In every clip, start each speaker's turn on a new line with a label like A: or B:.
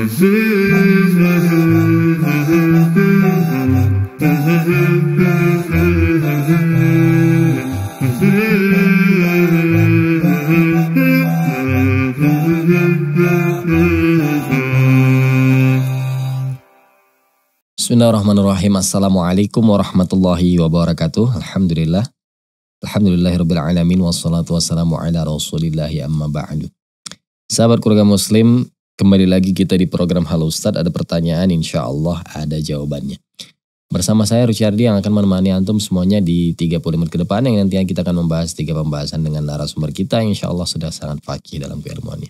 A: Bismillahirrahmanirrahim. Assalamualaikum warahmatullahi wabarakatuh. Alhamdulillah. Alhamdulillahirrabbilalamin. Wassalatu wassalamu ala rasulillahi amma ba'du. Sahabat keluarga muslim, Kembali lagi kita di program Halo Ustadz, ada pertanyaan insya Allah ada jawabannya. Bersama saya Ruciardi yang akan menemani Antum semuanya di 30 menit ke depan yang nantinya kita akan membahas tiga pembahasan dengan narasumber kita yang insya Allah sudah sangat fakih dalam keilmuannya.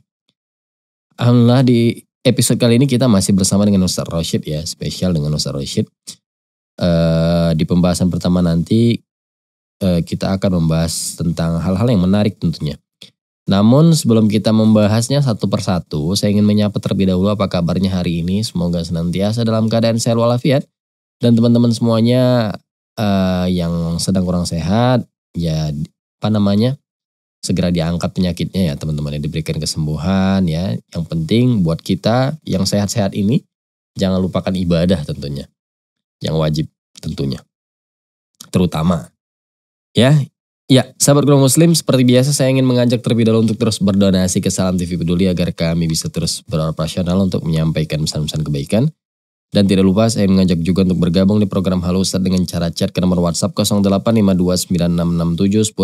A: Alhamdulillah di episode kali ini kita masih bersama dengan Ustadz Rashid ya, spesial dengan Ustadz Rashid. Uh, di pembahasan pertama nanti uh, kita akan membahas tentang hal-hal yang menarik tentunya namun sebelum kita membahasnya satu persatu, saya ingin menyapa terlebih dahulu apa kabarnya hari ini. Semoga senantiasa dalam keadaan sehat walafiat. Dan teman-teman semuanya uh, yang sedang kurang sehat, ya apa namanya, segera diangkat penyakitnya ya teman-teman yang diberikan kesembuhan ya. Yang penting buat kita yang sehat-sehat ini, jangan lupakan ibadah tentunya. Yang wajib tentunya. Terutama. Ya, Ya, sahabat Grow Muslim, seperti biasa saya ingin mengajak terlebih dahulu untuk terus berdonasi ke Salam TV Peduli agar kami bisa terus beroperasional untuk menyampaikan pesan-pesan kebaikan. Dan tidak lupa saya mengajak juga untuk bergabung di program Halo Ustaz dengan cara chat ke nomor WhatsApp 085296671046.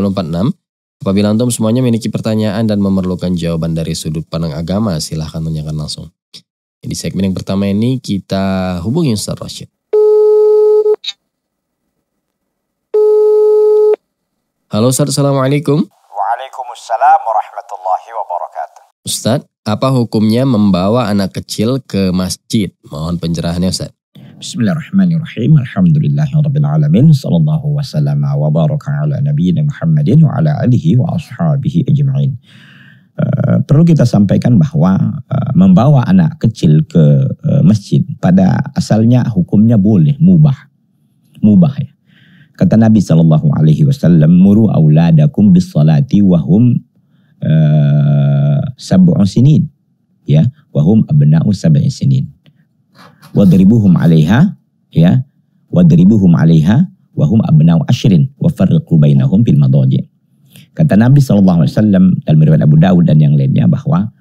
A: Apabila antum semuanya memiliki pertanyaan dan memerlukan jawaban dari sudut pandang agama, silahkan tanyakan langsung. Di segmen yang pertama ini kita hubungi Ustaz Rashid. Halo Ustaz, Assalamualaikum.
B: Waalaikumsalam warahmatullahi wabarakatuh.
A: Ustaz, apa hukumnya membawa anak kecil ke masjid? Mohon penjelasannya Ustaz.
B: Bismillahirrahmanirrahim. Alhamdulillahirrahmanirrahim. Sallallahu wasallam wa baraka ala nabi Muhammadin wa ala alihi wa ashabihi ajma'in. Uh, perlu kita sampaikan bahwa uh, membawa anak kecil ke uh, masjid pada asalnya hukumnya boleh mubah mubah ya Kata Nabi Shallallahu Alaihi Wasallam, muru auladakum bis salati wahum uh, eh, sab'u sinin, ya, wahum abna'u sab'i sinin. Wadribuhum 'alaiha, ya, wadribuhum 'alaiha wahum abna'u ashrin wa farriqu bainahum bil Kata Nabi Shallallahu Alaihi Wasallam dalam riwayat Abu Dawud dan yang lainnya bahwa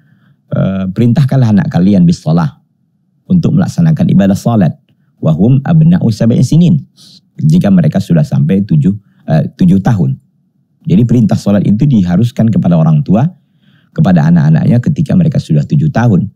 B: e, perintahkanlah anak kalian salah untuk melaksanakan ibadah salat wahum abna'u sab'i sinin jika mereka sudah sampai tujuh, eh, tujuh tahun. Jadi perintah sholat itu diharuskan kepada orang tua, kepada anak-anaknya ketika mereka sudah tujuh tahun.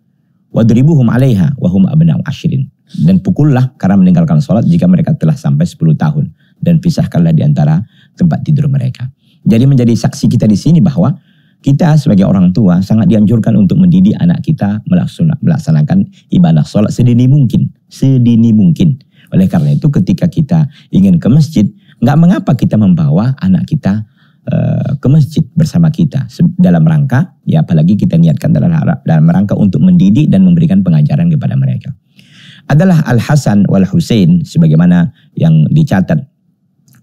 B: Wadribuhum alaiha wahum abna'u ashirin. Dan pukullah karena meninggalkan sholat jika mereka telah sampai sepuluh tahun. Dan pisahkanlah di antara tempat tidur mereka. Jadi menjadi saksi kita di sini bahwa kita sebagai orang tua sangat dianjurkan untuk mendidik anak kita melaksanakan ibadah sholat sedini mungkin. Sedini mungkin. Oleh karena itu ketika kita ingin ke masjid, nggak mengapa kita membawa anak kita eh, ke masjid bersama kita dalam rangka ya apalagi kita niatkan dalam dalam rangka untuk mendidik dan memberikan pengajaran kepada mereka adalah Al Hasan wal Husain sebagaimana yang dicatat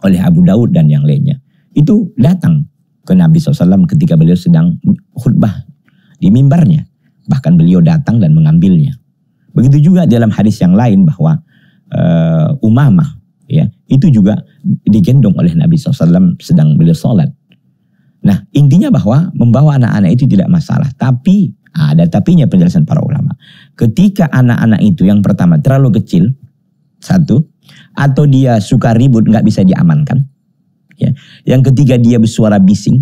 B: oleh Abu Daud dan yang lainnya itu datang ke Nabi SAW ketika beliau sedang khutbah di mimbarnya bahkan beliau datang dan mengambilnya begitu juga dalam hadis yang lain bahwa uh, Umamah ya itu juga digendong oleh Nabi SAW sedang beliau sholat. Nah intinya bahwa membawa anak-anak itu tidak masalah, tapi ada tapinya penjelasan para ulama. Ketika anak-anak itu yang pertama terlalu kecil satu atau dia suka ribut nggak bisa diamankan, ya. yang ketiga dia bersuara bising,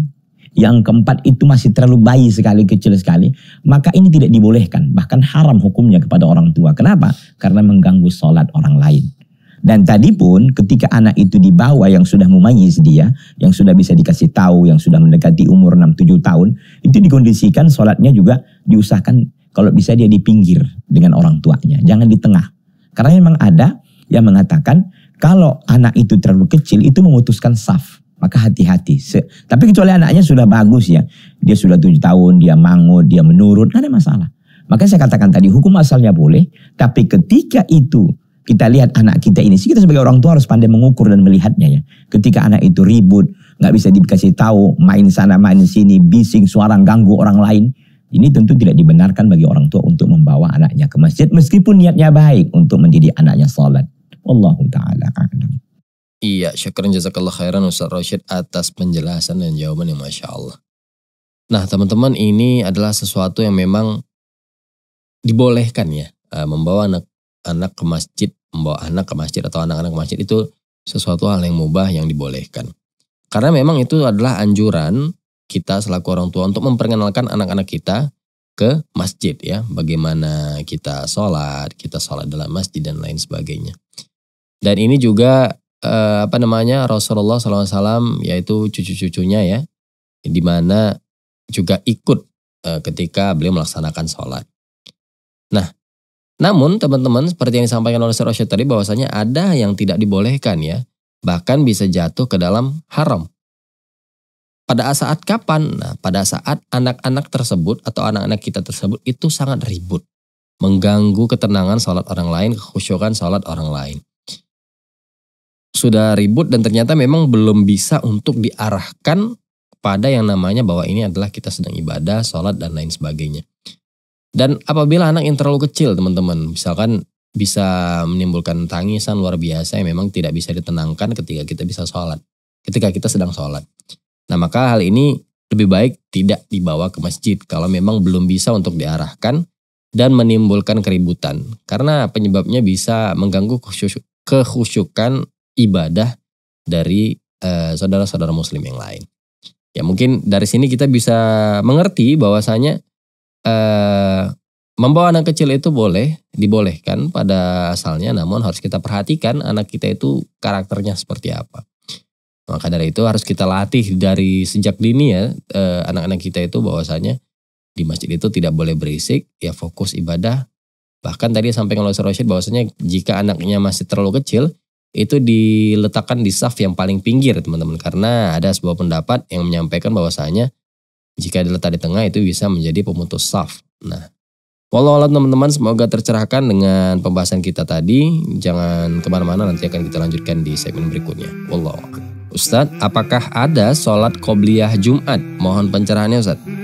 B: yang keempat itu masih terlalu bayi sekali, kecil sekali, maka ini tidak dibolehkan, bahkan haram hukumnya kepada orang tua. Kenapa? Karena mengganggu sholat orang lain. Dan tadi pun ketika anak itu dibawa yang sudah mumayyiz dia, yang sudah bisa dikasih tahu, yang sudah mendekati umur 6-7 tahun, itu dikondisikan sholatnya juga diusahakan kalau bisa dia di pinggir dengan orang tuanya, jangan di tengah. Karena memang ada yang mengatakan kalau anak itu terlalu kecil itu memutuskan saf. Maka hati-hati. Tapi kecuali anaknya sudah bagus ya. Dia sudah tujuh tahun, dia mangut, dia menurut, nggak ada masalah. Maka saya katakan tadi hukum asalnya boleh, tapi ketika itu kita lihat anak kita ini, kita sebagai orang tua harus pandai mengukur dan melihatnya ya. Ketika anak itu ribut, nggak bisa dikasih tahu, main sana main sini, bising, suara ganggu orang lain, ini tentu tidak dibenarkan bagi orang tua untuk membawa anaknya ke masjid meskipun niatnya baik untuk mendidik anaknya salat. Wallahu taala a'lam.
A: Iya, syukran jazakallah khairan Ustaz Rashid atas penjelasan dan jawaban yang Masya Allah. Nah teman-teman ini adalah sesuatu yang memang dibolehkan ya. Eh, membawa anak anak ke masjid, membawa anak ke masjid atau anak-anak ke masjid itu sesuatu hal yang mubah yang dibolehkan. Karena memang itu adalah anjuran kita selaku orang tua untuk memperkenalkan anak-anak kita ke masjid ya. Bagaimana kita sholat, kita sholat dalam masjid dan lain sebagainya. Dan ini juga eh, apa namanya Rasulullah SAW yaitu cucu-cucunya ya di mana juga ikut eh, ketika beliau melaksanakan sholat. Nah, namun teman-teman seperti yang disampaikan oleh Sir Rashid tadi bahwasanya ada yang tidak dibolehkan ya, bahkan bisa jatuh ke dalam haram. Pada saat kapan? Nah, pada saat anak-anak tersebut atau anak-anak kita tersebut itu sangat ribut. Mengganggu ketenangan sholat orang lain, kekhusyukan sholat orang lain sudah ribut dan ternyata memang belum bisa untuk diarahkan pada yang namanya bahwa ini adalah kita sedang ibadah, sholat dan lain sebagainya. Dan apabila anak yang terlalu kecil teman-teman, misalkan bisa menimbulkan tangisan luar biasa yang memang tidak bisa ditenangkan ketika kita bisa sholat, ketika kita sedang sholat. Nah maka hal ini lebih baik tidak dibawa ke masjid kalau memang belum bisa untuk diarahkan dan menimbulkan keributan. Karena penyebabnya bisa mengganggu kehusyukan ibadah dari eh, saudara-saudara uh, muslim yang lain. Ya mungkin dari sini kita bisa mengerti bahwasanya uh, membawa anak kecil itu boleh, dibolehkan pada asalnya namun harus kita perhatikan anak kita itu karakternya seperti apa. Maka dari itu harus kita latih dari sejak dini ya anak eh, anak-anak kita itu bahwasanya di masjid itu tidak boleh berisik, ya fokus ibadah. Bahkan tadi sampai ngelosor Rasul Rashid bahwasanya jika anaknya masih terlalu kecil, itu diletakkan di saf yang paling pinggir teman-teman karena ada sebuah pendapat yang menyampaikan bahwasanya jika diletak di tengah itu bisa menjadi pemutus saf. Nah, walau alam teman-teman semoga tercerahkan dengan pembahasan kita tadi. Jangan kemana-mana nanti akan kita lanjutkan di segmen berikutnya. Wallahu Ustadz, apakah ada sholat qobliyah Jumat? Mohon pencerahannya Ustadz.